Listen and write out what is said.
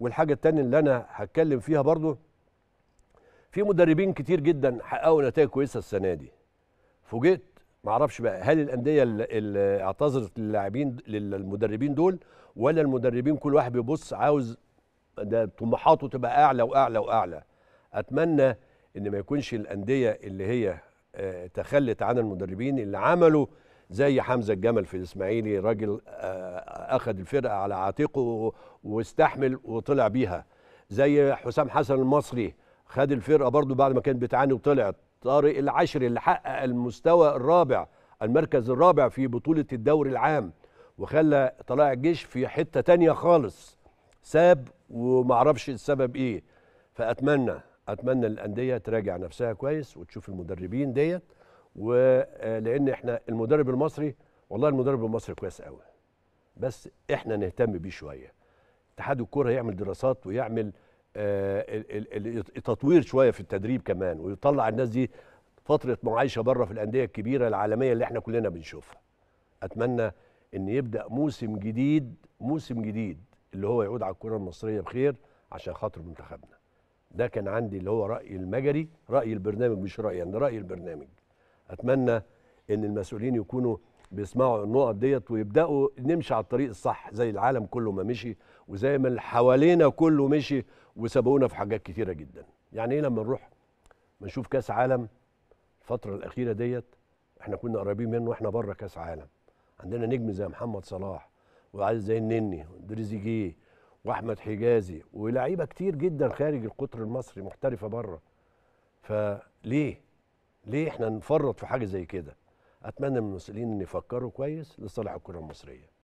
والحاجه الثانيه اللي انا هتكلم فيها برضو في مدربين كتير جدا حققوا نتائج كويسه السنه دي فوجئت معرفش بقى هل الانديه اللي اعتذرت للاعبين للمدربين دول ولا المدربين كل واحد بيبص عاوز ده طموحاته تبقى اعلى واعلى واعلى اتمنى ان ما يكونش الانديه اللي هي آه، تخلت عن المدربين اللي عملوا زي حمزه الجمل في الاسماعيلي راجل آه، اخذ الفرقه على عاتقه واستحمل وطلع بيها زي حسام حسن المصري خد الفرقه برضو بعد ما كانت بتعاني وطلعت طارق العشري اللي حقق المستوى الرابع المركز الرابع في بطوله الدوري العام وخلى طلائع الجيش في حته تانية خالص ساب ومعرفش السبب ايه فاتمنى اتمنى الانديه تراجع نفسها كويس وتشوف المدربين ديت ولان آه، احنا المدرب المصري والله المدرب المصري كويس قوي بس احنا نهتم بيه شويه اتحاد الكوره يعمل دراسات ويعمل آه، تطوير شويه في التدريب كمان ويطلع الناس دي فتره معايشه بره في الانديه الكبيره العالميه اللي احنا كلنا بنشوفها اتمنى ان يبدا موسم جديد موسم جديد اللي هو يعود على الكره المصريه بخير عشان خاطر منتخبنا ده كان عندي اللي هو راي المجري راي البرنامج مش رايي يعني انا راي البرنامج اتمنى ان المسؤولين يكونوا بيسمعوا النقط ديت ويبداوا نمشي على الطريق الصح زي العالم كله ما مشي وزي ما اللي حوالينا كله مشي وسبقونا في حاجات كتيره جدا يعني ايه لما نروح بنشوف كاس عالم الفتره الاخيره ديت احنا كنا قريبين منه واحنا بره كاس عالم عندنا نجم زي محمد صلاح وعايز زي النني ودريزيجيه واحمد حجازي ولاعيبه كتير جدا خارج القطر المصري محترفه بره فليه ليه احنا نفرط في حاجه زي كده اتمنى من المسؤولين ان يفكروا كويس لصالح الكره المصريه